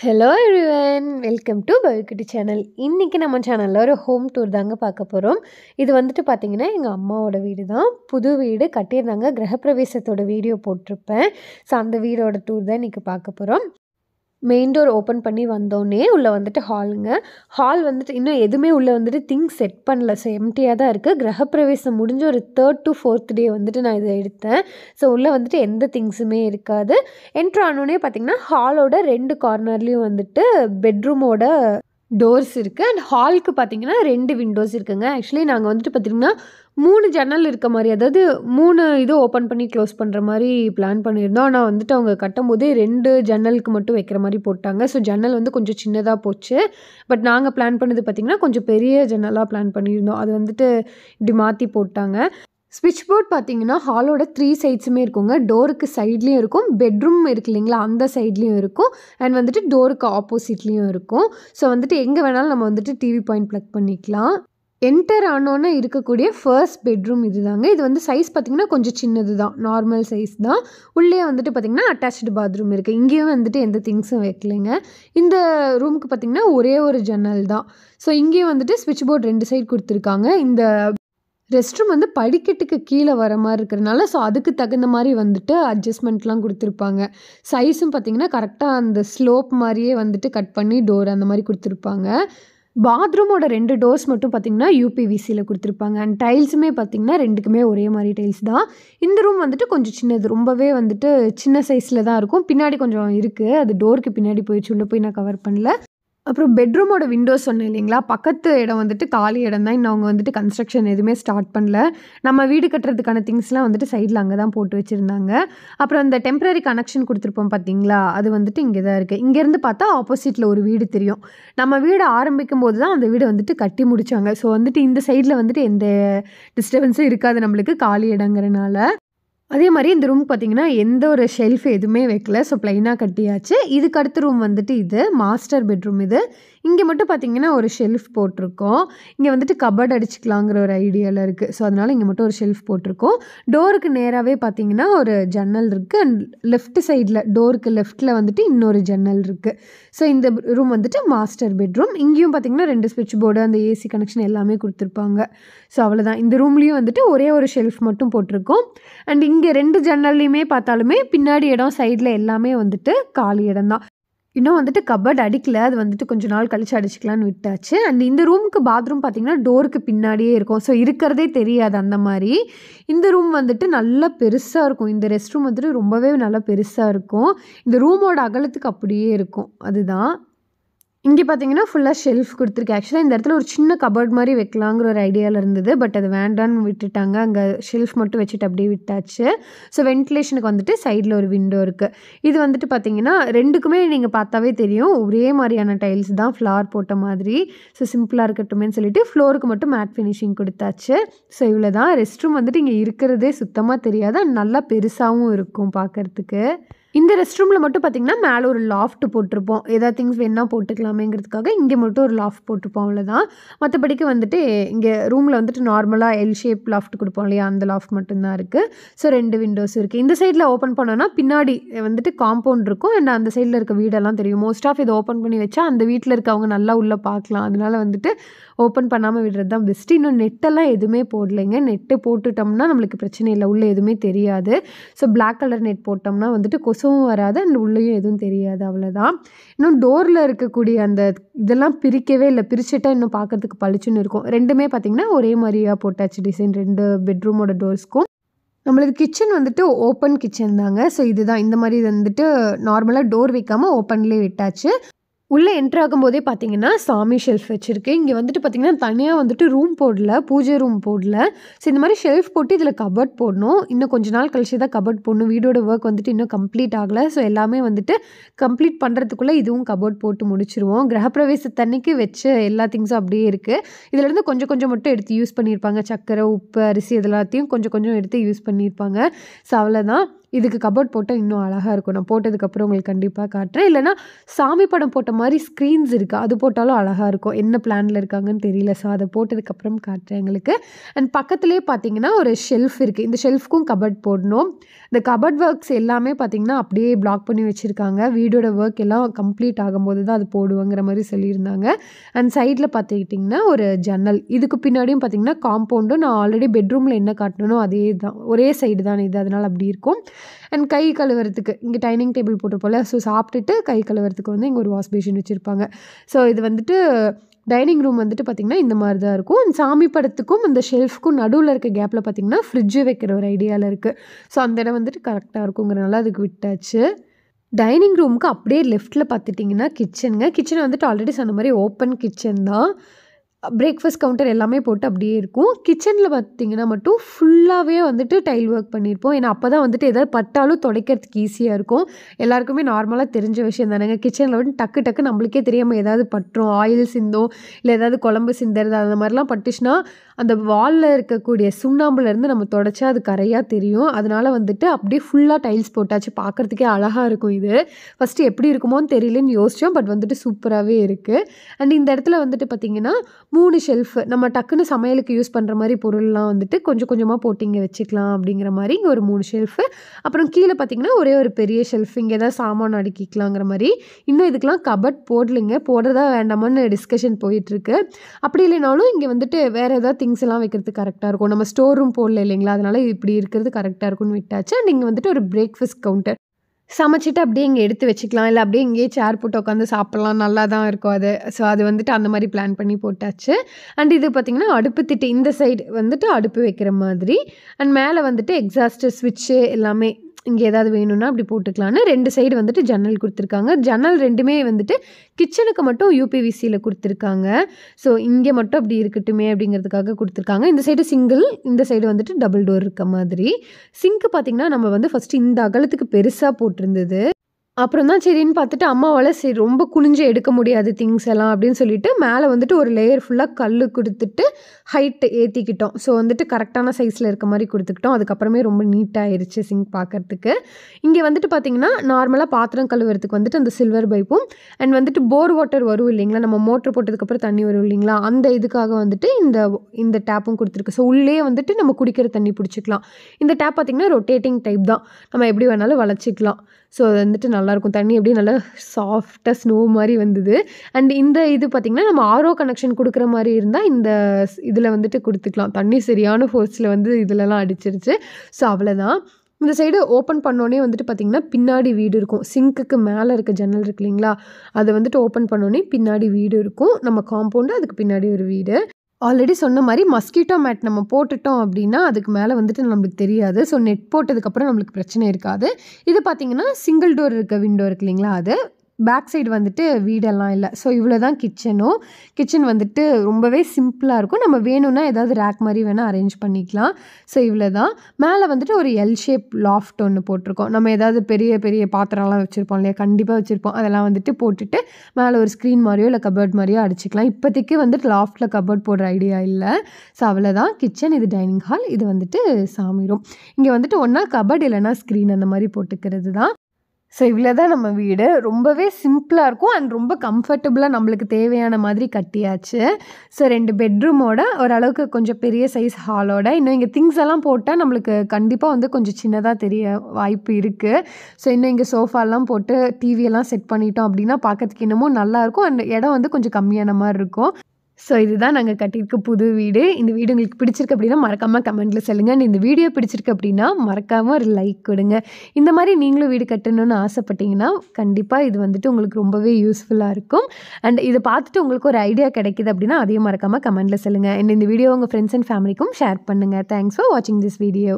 hello everyone welcome to பயோகிட்டி channel இன்றைக்கி நம்ம சேனலில் ஒரு ஹோம் டூர் தாங்க பார்க்க போகிறோம் இது வந்துட்டு பார்த்திங்கன்னா எங்கள் அம்மாவோட வீடு தான் புது வீடு கட்டியிருந்தாங்க கிரகப்பிரவேசத்தோட வீடியோ போட்டிருப்பேன் ஸோ அந்த வீடோட டூர் தான் இன்றைக்கி பார்க்க போகிறோம் மெயின் டோர் ஓப்பன் பண்ணி வந்தோடனே உள்ளே வந்துட்டு ஹாலுங்க ஹால் வந்துட்டு இன்னும் எதுவுமே உள்ளே வந்துட்டு திங்ஸ் செட் பண்ணல ஸோ எம்டியாக தான் இருக்குது கிரகப்பிரவேசம் முடிஞ்ச ஒரு தேர்ட் டு ஃபோர்த் டே வந்துட்டு நான் இதை எடுத்தேன் ஸோ உள்ளே வந்துட்டு எந்த திங்ஸுமே இருக்காது என்ட்ரு ஆனோடனே பார்த்திங்கன்னா ஹாலோட ரெண்டு கார்னர்லேயும் வந்துட்டு பெட்ரூமோட டோர்ஸ் இருக்குது அண்ட் ஹாலுக்கு பார்த்தீங்கன்னா ரெண்டு விண்டோஸ் இருக்குங்க ஆக்சுவலி நாங்கள் வந்துட்டு பார்த்தீங்கன்னா மூணு ஜன்னல் இருக்க மாதிரி அதாவது மூணு இது ஓப்பன் பண்ணி க்ளோஸ் பண்ணுற மாதிரி பிளான் பண்ணியிருந்தோம் ஆனால் வந்துட்டு அவங்க கட்டும் போதே ரெண்டு ஜன்னலுக்கு மட்டும் வைக்கிற மாதிரி போட்டாங்க ஸோ ஜன்னல் வந்து கொஞ்சம் சின்னதாக போச்சு பட் நாங்கள் பிளான் பண்ணது பார்த்திங்கன்னா கொஞ்சம் பெரிய ஜன்னலாக பிளான் பண்ணியிருந்தோம் அது வந்துட்டு இப்படி மாற்றி போட்டாங்க ஸ்விட்ச் போர்ட் பார்த்தீங்கன்னா ஹாலோட த்ரீ சைட்ஸுமே இருக்குங்க டோருக்கு சைட்லேயும் இருக்கும் பெட்ரூம் இருக்கு இல்லைங்களா அந்த சைட்லேயும் இருக்கும் அண்ட் வந்துட்டு டோருக்கு ஆப்போசிட்லேயும் இருக்கும் ஸோ வந்துட்டு எங்கே வேணாலும் நம்ம வந்துட்டு டிவி பாயிண்ட் ப்ளக் பண்ணிக்கலாம் என்டர் ஆனோன்னா இருக்கக்கூடிய ஃபர்ஸ்ட் பெட்ரூம் இது தாங்க இது வந்து சைஸ் பார்த்திங்கன்னா கொஞ்சம் சின்னது தான் நார்மல் சைஸ் தான் உள்ளே வந்துட்டு பார்த்திங்கன்னா அட்டாச்சு பாத்ரூம் இருக்குது இங்கேயும் வந்துட்டு எந்த திங்ஸும் வைக்கலைங்க இந்த ரூமுக்கு பார்த்திங்கன்னா ஒரே ஒரு ஜன்னல் தான் ஸோ இங்கேயும் வந்துட்டு ஸ்விட்ச் போர்டு ரெண்டு சைடு கொடுத்துருக்காங்க இந்த ரெஸ்ட் ரூம் வந்து படிக்கட்டுக்கு கீழே வர மாதிரி இருக்கிறனால ஸோ அதுக்கு தகுந்த மாதிரி வந்துட்டு அட்ஜஸ்ட்மெண்ட்லாம் கொடுத்துருப்பாங்க சைஸும் பார்த்தீங்கன்னா கரெக்டாக அந்த ஸ்லோப் மாதிரியே வந்துட்டு கட் பண்ணி டோர் அந்த மாதிரி கொடுத்துருப்பாங்க பாத்ரூமோட ரெண்டு டோர்ஸ் மட்டும் பார்த்திங்கன்னா யூபிவிசியில் கொடுத்துருப்பாங்க அண்ட் டைல்ஸுமே பார்த்திங்கன்னா ரெண்டுக்குமே ஒரே மாதிரி டைல்ஸ் தான் இந்த ரூம் வந்துட்டு கொஞ்சம் சின்னது ரொம்பவே வந்துட்டு சின்ன சைஸில் தான் இருக்கும் பின்னாடி கொஞ்சம் இருக்குது அது டோருக்கு பின்னாடி போயிடுச்சு உள்ளே போய் நான் கவர் பண்ணல அப்புறம் பெட்ரூமோட விண்டோஸ் சொன்னேன் இல்லைங்களா பக்கத்து இடம் வந்துட்டு காலி இடம் தான் இன்னும் அவங்க வந்துட்டு கன்ஸ்ட்ரக்ஷன் எதுவுமே ஸ்டார்ட் பண்ணல நம்ம வீடு கட்டுறதுக்கான திங்ஸ்லாம் வந்துட்டு சைடில் அங்கே தான் போட்டு வச்சுருந்தாங்க அப்புறம் அந்த டெம்பரரி கனெக்ஷன் கொடுத்துருப்போம் பார்த்தீங்களா அது வந்துட்டு இங்கே தான் இருக்குது இங்கேருந்து பார்த்தா ஆப்போசிட்டில் ஒரு வீடு தெரியும் நம்ம வீடு ஆரம்பிக்கும் போது தான் அந்த வீடு வந்துட்டு கட்டி முடித்தாங்க ஸோ வந்துட்டு இந்த சைடில் வந்துட்டு எந்த டிஸ்டர்பன்ஸும் இருக்காது நம்மளுக்கு காலி இடங்கிறனால அதே மாதிரி இந்த ரூம் பார்த்தீங்கன்னா எந்த ஒரு ஷெல்ஃப் எதுவுமே வைக்கல ஸோ ப்ளைனாக கட்டியாச்சு இதுக்கு அடுத்த ரூம் வந்துட்டு இது மாஸ்டர் பெட்ரூம் இது இங்கே மட்டும் பார்த்திங்கன்னா ஒரு ஷெல்ஃப் போட்டிருக்கோம் இங்கே வந்துட்டு கபட் அடிச்சுக்கலாங்கிற ஒரு ஐடியாவில் இருக்குது ஸோ அதனால் இங்கே மட்டும் ஒரு ஷெல்ஃப் போட்டிருக்கோம் டோருக்கு நேராகவே பார்த்திங்கன்னா ஒரு ஜன்னல் இருக்குது அண்ட் லெஃப்ட் சைடில் டோருக்கு லெஃப்ட்டில் வந்துட்டு இன்னொரு ஜன்னல் இருக்குது ஸோ இந்த ரூம் வந்துட்டு மாஸ்டர் பெட்ரூம் இங்கேயும் பார்த்திங்கன்னா ரெண்டு ஸ்விட்ச் போர்டு அந்த ஏசி கனெக்ஷன் எல்லாமே கொடுத்துருப்பாங்க ஸோ அவ்வளோதான் இந்த ரூம்லேயும் வந்துட்டு ஒரே ஒரு ஷெல்ஃப் மட்டும் போட்டிருக்கோம் அண்ட் இங்கே ரெண்டு ஜன்னல்லையுமே பார்த்தாலுமே பின்னாடி இடம் சைடில் எல்லாமே வந்துட்டு காலி இடம் தான் இன்னும் வந்துட்டு கபட் அடிக்கல அது வந்துட்டு கொஞ்ச நாள் கழிச்சு அடிச்சுக்கலான்னு விட்டாச்சு அண்ட் இந்த ரூமுக்கு பாத்ரூம் பார்த்தீங்கன்னா டோருக்கு பின்னாடியே இருக்கும் ஸோ இருக்கிறதே தெரியாது அந்த மாதிரி இந்த ரூம் வந்துட்டு நல்லா பெருசாக இருக்கும் இந்த ரெஸ்ட் ரூம் வந்துட்டு ரொம்பவே நல்லா பெருசாக இருக்கும் இந்த ரூமோட அகலத்துக்கு அப்படியே இருக்கும் அதுதான் இங்கே பார்த்தீங்கன்னா ஃபுல்லாக ஷெல்ஃப் கொடுத்துருக்கு ஆக்சுவலாக இந்த இடத்துல ஒரு சின்ன கபர்ட் மாதிரி வைக்கலாங்கிற ஒரு ஐடியாவில் இருந்தது பட் அது வேண்டான்னு விட்டுட்டாங்க அங்கே ஷெல்ஃப் மட்டும் வச்சுட்டு அப்படியே விட்டாச்சு ஸோ வென்டிலேஷனுக்கு வந்துட்டு சைடில் ஒரு விண்டோ இருக்குது இது வந்துட்டு பார்த்தீங்கன்னா ரெண்டுக்குமே நீங்கள் பார்த்தாவே தெரியும் ஒரே மாதிரியான டைல்ஸ் தான் ஃப்ளார் போட்ட மாதிரி ஸோ சிம்பிளாக இருக்கட்டும்னு சொல்லிட்டு ஃப்ளோருக்கு மட்டும் மேட் ஃபினிஷிங் கொடுத்தாச்சு ஸோ இவ்வளோ தான் ரெஸ்ட் ரூம் வந்துட்டு இங்கே இருக்கிறதே சுத்தமாக தெரியாது நல்லா பெருசாகவும் இருக்கும் பார்க்குறதுக்கு இந்த ரெஸ்ட் ரூமில் மட்டும் பார்த்திங்கன்னா மேலே ஒரு லாஃப்ட் போட்டிருப்போம் எதாவது திங்ஸ் வேணால் போட்டுக்கலாமேங்கிறதுக்காக இங்கே மட்டும் ஒரு லாஃப்ட் போட்டிருப்போம் அவ்வளோதான் மற்றபடிக்கு வந்துட்டு இங்கே ரூமில் வந்துட்டு நார்மலாக எல் ஷேப் லாஃப்ட் கொடுப்போம் இல்லையா அந்த லாஃப்ட் மட்டும்தான் இருக்குது ஸோ ரெண்டு விண்டோஸ் இருக்குது இந்த சைடில் ஓப்பன் பண்ணோன்னா பின்னாடி வந்துட்டு காம்பவுண்ட் இருக்கும் அண்ட் அந்த சைடில் இருக்க வீடெல்லாம் தெரியும் மோஸ்ட் ஆஃப் இதை ஓப்பன் பண்ணி வச்சா அந்த வீட்டில் இருக்கவங்க நல்லா உள்ளே பார்க்கலாம் அதனால வந்துட்டு ஓப்பன் பண்ணாமல் விடுறது தான் பெஸ்ட்டு இன்னும் நெட்டெல்லாம் எதுவுமே போடலைங்க நெட்டு போட்டுட்டோம்னா நம்மளுக்கு பிரச்சனை இல்லை உள்ளே எதுவுமே தெரியாது ஸோ பிளாக் கலர் நெட் போட்டோம்னா வந்துட்டு கொசு வாய்ஸும் வராது அண்ட் உள்ளேயும் எதுவும் தெரியாது அவ்வளோதான் இன்னும் டோரில் இருக்கக்கூடிய அந்த இதெல்லாம் பிரிக்கவே இல்லை பிரிச்சுட்டா இன்னும் பார்க்குறதுக்கு பளிச்சுன்னு இருக்கும் ரெண்டுமே பார்த்திங்கன்னா ஒரே மாதிரியாக போட்டாச்சு டிசைன் ரெண்டு பெட்ரூமோட டோர்ஸ்க்கும் நம்மளது கிச்சன் வந்துட்டு ஓப்பன் கிச்சன் தாங்க ஸோ இதுதான் இந்த மாதிரி இது வந்துட்டு நார்மலாக டோர் வைக்காமல் ஓப்பன்லேயே விட்டாச்சு உள்ளே என்ட்ரு போதே பார்த்தீங்கன்னா சாமி ஷெல்ஃப் வச்சுருக்கு இங்கே வந்துட்டு பார்த்தீங்கன்னா தனியாக வந்துட்டு ரூம் போடல பூஜை ரூம் போடல ஸோ இந்த மாதிரி ஷெல்ஃப் போட்டு இதில் கபர்ட் போடணும் இன்னும் கொஞ்ச நாள் கழிச்சு தான் கபர்ட் போடணும் வீடோட ஒர்க் வந்துட்டு இன்னும் கம்ப்ளீட் ஆகலை ஸோ எல்லாமே வந்துட்டு கம்ப்ளீட் பண்ணுறதுக்குள்ளே இதுவும் கபர்ட் போட்டு முடிச்சிருவோம் கிரகப்பிரவேசத்தன்னைக்கு வச்ச எல்லா திங்ஸும் அப்படியே இருக்குது இதிலேருந்து கொஞ்சம் கொஞ்சம் மட்டும் எடுத்து யூஸ் பண்ணியிருப்பாங்க சக்கரை உப்பு அரிசி இதெல்லாத்தையும் கொஞ்சம் கொஞ்சம் எடுத்து யூஸ் பண்ணியிருப்பாங்க ஸோ அவ்வளோதான் இதுக்கு கபோர்ட் போட்டால் இன்னும் அழகாக இருக்கும் நான் போட்டதுக்கப்புறம் உங்களுக்கு கண்டிப்பாக காட்டுறேன் இல்லைனா சாமி படம் போட்ட மாதிரி ஸ்க்ரீன்ஸ் இருக்குது அது போட்டாலும் அழகாக இருக்கும் என்ன பிளானில் இருக்காங்கன்னு தெரியல ஸோ அதை போட்டதுக்கப்புறம் காட்டுறேன் எங்களுக்கு அண்ட் பக்கத்துலேயே பார்த்தீங்கன்னா ஒரு ஷெல்ஃப் இருக்குது இந்த ஷெல்ஃப்க்கும் கபட் போடணும் இந்த கபட் ஒர்க்ஸ் எல்லாமே பார்த்தீங்கன்னா அப்படியே பிளாக் பண்ணி வச்சுருக்காங்க வீடோட ஒர்க் எல்லாம் கம்ப்ளீட் ஆகும்போது தான் அது போடுவோங்கிற மாதிரி சொல்லியிருந்தாங்க அண்ட் சைடில் பார்த்துக்கிட்டிங்கன்னா ஒரு ஜன்னல் இதுக்கு பின்னாடியும் பார்த்திங்கன்னா காம்பவுண்டும் நான் ஆல்ரெடி பெட்ரூமில் என்ன காட்டணும் அதே தான் ஒரே சைடு தான் இது அதனால் அப்படி இருக்கும் அண்ட் கை கழுவுறதுக்கு இங்கே டைனிங் டேபிள் போல் ஸோ சாப்பிட்டுட்டு கை கழுவுறதுக்கு வந்து இங்கே ஒரு வாஷ் பேஷின் வச்சுருப்பாங்க ஸோ இது வந்துட்டு டைனிங் ரூம் வந்துட்டு பார்த்திங்கன்னா இந்த மாதிரி தான் இருக்கும் அண்ட் சாமி படத்துக்கும் அந்த ஷெல்ஃப்க்கும் நடுவில் இருக்க கேப்பில் பார்த்திங்கன்னா ஃப்ரிட்ஜு வைக்கிற ஒரு ஐடியாவில் இருக்குது ஸோ அந்த இடம் வந்துட்டு கரெக்டாக இருக்குங்கிறனால அதுக்கு விட்டாச்சு டைனிங் ரூமுக்கு அப்படியே லெஃப்ட்டில் பார்த்துட்டிங்கன்னா கிச்சனுங்க கிச்சன் வந்துட்டு ஆல்ரெடி சொன்ன மாதிரி ஓப்பன் கிச்சன் தான் பிரேக்ஃபாஸ்ட் கவுண்டர் எல்லாமே போட்டு அப்படியே இருக்கும் கிச்சனில் பார்த்திங்கன்னா மட்டும் ஃபுல்லாகவே வந்துட்டு டைல் ஒர்க் பண்ணியிருப்போம் ஏன்னா அப்போ தான் வந்துட்டு எதாவது பட்டாலும் துடைக்கிறதுக்கு ஈஸியாக இருக்கும் எல்லாருக்குமே நார்மலாக தெரிஞ்ச விஷயம் தானேங்க கிச்சனில் வந்து டக்கு டக்கு நம்மளுக்கே தெரியாமல் ஏதாவது பட்டுரும் ஆயில் சிந்தோம் இல்லை ஏதாவது குழம்பு சிந்துறது அந்த மாதிரிலாம் பட்டுச்சுன்னா அந்த வாலில் இருக்கக்கூடிய சுண்ணாம்புலேருந்து நம்ம தொடச்சா அது கரையாக தெரியும் அதனால் வந்துட்டு அப்படியே ஃபுல்லாக டைல்ஸ் போட்டாச்சு பார்க்குறதுக்கே அழகாக இருக்கும் இது ஃபஸ்ட்டு எப்படி இருக்குமோன்னு தெரியலன்னு யோசித்தோம் பட் வந்துட்டு சூப்பராகவே இருக்குது அண்ட் இந்த இடத்துல வந்துட்டு பார்த்திங்கன்னா மூணு ஷெல்ஃபு நம்ம டக்குன்னு சமையலுக்கு யூஸ் பண்ணுற மாதிரி பொருள்லாம் வந்துட்டு கொஞ்சம் கொஞ்சமாக போட்டு இங்கே வச்சுக்கலாம் அப்படிங்கிற மாதிரி இங்கே ஒரு மூணு ஷெல்ஃபு அப்புறம் கீழே பார்த்திங்கன்னா ஒரே ஒரு பெரிய ஷெல்ஃப் இங்கே தான் சாமான் அடுக்கிக்கலாங்கிற மாதிரி இன்னும் இதுக்கெலாம் கபட் போடலைங்க போடுறதா வேண்டாமான்னு டிஸ்கஷன் போயிட்டுருக்கு அப்படி இல்லைனாலும் இங்கே வந்துட்டு வேறு ஏதாவது திங்ஸ் எல்லாம் வைக்கிறது கரெக்டாக இருக்கும் நம்ம ஸ்டோர் ரூம் போடல இல்லைங்களா அதனால் இப்படி இருக்கிறது கரெக்டாக இருக்கும்னு விட்டாச்சு அண்ட் இங்கே வந்துட்டு ஒரு பிரேக்ஃபாஸ்ட் கவுண்டர் சமைச்சிட்டு அப்படியே இங்கே எடுத்து வச்சுக்கலாம் இல்லை அப்படியே இங்கேயே சேர் போட்டு உட்காந்து சாப்பிட்லாம் நல்லா தான் இருக்கும் அது ஸோ அது வந்துட்டு அந்த மாதிரி பிளான் பண்ணி போட்டாச்சு அண்ட் இது பார்த்திங்கன்னா அடுப்பு திட்டு இந்த சைடு வந்துட்டு அடுப்பு வைக்கிற மாதிரி அண்ட் மேலே வந்துட்டு எக்ஸாஸ்ட்டு ஸ்விட்சு எல்லாமே இங்கே ஏதாவது வேணும்னா அப்படி போட்டுக்கலான்னு ரெண்டு சைடு வந்துட்டு ஜன்னல் கொடுத்துருக்காங்க ஜன்னல் ரெண்டுமே வந்துட்டு கிச்சனுக்கு மட்டும் யூபிவிசியில் கொடுத்துருக்காங்க ஸோ இங்கே மட்டும் அப்படி இருக்கட்டுமே அப்படிங்கிறதுக்காக கொடுத்துருக்காங்க இந்த சைடு சிங்கிள் இந்த சைடு வந்துட்டு டபுள் டோர் இருக்க மாதிரி சிங்க் பார்த்திங்கன்னா நம்ம வந்து ஃபஸ்ட்டு இந்த அகலத்துக்கு பெருசாக போட்டிருந்தது அப்புறம் தான் சரின்னு பார்த்துட்டு அம்மாவால் சரி ரொம்ப குனிஞ்சு எடுக்க முடியாது திங்ஸ் எல்லாம் அப்படின்னு சொல்லிட்டு மேலே வந்துட்டு ஒரு லேயர் ஃபுல்லாக கல் கொடுத்துட்டு ஹைட்டு ஏற்றிக்கிட்டோம் ஸோ வந்துட்டு கரெக்டான சைஸில் இருக்க மாதிரி கொடுத்துக்கிட்டோம் அதுக்கப்புறமே ரொம்ப நீட்டாகிருச்சு சிங்க் பார்க்குறதுக்கு இங்கே வந்துட்டு பார்த்திங்கன்னா நார்மலாக பாத்திரம் கழுவுறதுக்கு வந்துட்டு அந்த சில்வர் பைப்பும் அண்ட் வந்துட்டு போர் வாட்டர் வரும் இல்லைங்களா நம்ம மோட்ரு போட்டதுக்கப்புறம் தண்ணி வரும் இல்லைங்களா அந்த இதுக்காக வந்துட்டு இந்த இந்த டேப்பும் கொடுத்துருக்கு ஸோ உள்ளே வந்துட்டு நம்ம குடிக்கிற தண்ணி பிடிச்சிக்கலாம் இந்த டேப் பார்த்திங்கன்னா ரொட்டேட்டிங் டைப் தான் நம்ம எப்படி வேணாலும் வளச்சிக்கலாம் ஸோ அது வந்துட்டு நல்லா நல்லாயிருக்கும் தண்ணி அப்படியே நல்லா சாஃப்டாக ஸ்னோ மாதிரி வந்தது அண்ட் இந்த இது பார்த்திங்கன்னா நம்ம ஆர்ஓ கனெக்ஷன் கொடுக்குற மாதிரி இருந்தால் இந்த இதில் வந்துட்டு கொடுத்துக்கலாம் தண்ணி சரியான ஃபோர்ஸில் வந்து இதிலலாம் அடிச்சிருச்சு ஸோ அவ்வளோதான் இந்த சைடு ஓப்பன் பண்ணோன்னே வந்துட்டு பார்த்திங்கன்னா பின்னாடி வீடு இருக்கும் சிங்க்குக்கு மேலே இருக்க ஜன்னல் இருக்கு இல்லைங்களா அதை வந்துட்டு ஓப்பன் பண்ணோன்னே பின்னாடி வீடு இருக்கும் நம்ம காம்பவுண்டு அதுக்கு பின்னாடி ஒரு வீடு ஆல்ரெடி சொன்ன மாதிரி மஸ்கிட்டோ மேட் நம்ம போட்டுட்டோம் அப்படின்னா அதுக்கு மேலே வந்துட்டு நம்மளுக்கு தெரியாது ஸோ நெட் போட்டதுக்கப்புறம் நம்மளுக்கு பிரச்சனை இருக்காது இது பார்த்திங்கன்னா சிங்கிள் டோர் இருக்க விண்டோ இருக்கு இல்லைங்களா அது பேக் சைடு வந்துட்டு வீடெல்லாம் இல்லை ஸோ இவ்வளோ தான் கிச்சனும் கிச்சன் வந்துட்டு ரொம்பவே சிம்பிளாக இருக்கும் நம்ம வேணும்னா ஏதாவது ரேக் மாதிரி வேணால் அரேஞ்ச் பண்ணிக்கலாம் ஸோ இவ்வளோ தான் மேலே வந்துட்டு ஒரு எல் ஷேப் லாஃப்ட் ஒன்று போட்டிருக்கோம் நம்ம ஏதாவது பெரிய பெரிய பாத்திரம்லாம் வச்சுருப்போம் இல்லையா கண்டிப்பாக வச்சுருப்போம் அதெல்லாம் வந்துட்டு போட்டுட்டு மேலே ஒரு ஸ்க்ரீன் மாதிரியோ இல்லை கபர்ட் மாதிரியோ அடிச்சுக்கலாம் இப்போதைக்கு வந்துட்டு லாஃப்ட்டில் கபர்ட் போடுற ஐடியா இல்லை ஸோ அவ்வளோ தான் கிச்சன் இது டைனிங் ஹால் இது வந்துட்டு சாமி ரூம் இங்கே வந்துட்டு ஒன்றா கபர்ட் இல்லைனா ஸ்க்ரீன் அந்த மாதிரி போட்டுக்கிறது தான் ஸோ இவ்வளோ தான் நம்ம வீடு ரொம்பவே சிம்பிளாக இருக்கும் அண்ட் ரொம்ப கம்ஃபர்டபுளாக நம்மளுக்கு தேவையான மாதிரி கட்டியாச்சு ஸோ ரெண்டு பெட்ரூமோட ஓரளவுக்கு கொஞ்சம் பெரிய சைஸ் ஹாலோட இன்னும் இங்கே திங்ஸ் எல்லாம் போட்டால் நம்மளுக்கு கண்டிப்பாக வந்து கொஞ்சம் சின்னதாக தெரிய வாய்ப்பு இருக்குது ஸோ இன்னும் இங்கே சோஃபாலாம் போட்டு டிவியெல்லாம் செட் பண்ணிட்டோம் அப்படின்னா பார்க்கறதுக்கு இன்னமும் நல்லாயிருக்கும் அண்ட் இடம் வந்து கொஞ்சம் கம்மியான மாதிரி இருக்கும் ஸோ இதுதான் நாங்கள் கட்டியிருக்க புது வீடு இந்த வீடு உங்களுக்கு பிடிச்சிருக்கு அப்படின்னா மறக்காமல் கமெண்ட்டில் சொல்லுங்கள் இந்த வீடியோ பிடிச்சிருக்கு அப்படின்னா மறக்காமல் ஒரு லைக் கொடுங்க இந்த மாதிரி நீங்களும் வீடு கட்டணும்னு ஆசைப்பட்டீங்கன்னா கண்டிப்பாக இது வந்துட்டு உங்களுக்கு ரொம்பவே யூஸ்ஃபுல்லாக இருக்கும் அண்ட் இதை பார்த்துட்டு உங்களுக்கு ஒரு ஐடியா கிடைக்கிது அப்படின்னா அதையும் மறக்காமல் கமெண்டில் சொல்லுங்கள் அண்ட் இந்த வீடியோ உங்கள் ஃப்ரெண்ட்ஸ் அண்ட் ஃபேமிலிக்கும் ஷேர் பண்ணுங்கள் தேங்க்ஸ் ஃபார் வாட்சிங் திஸ் வீடியோ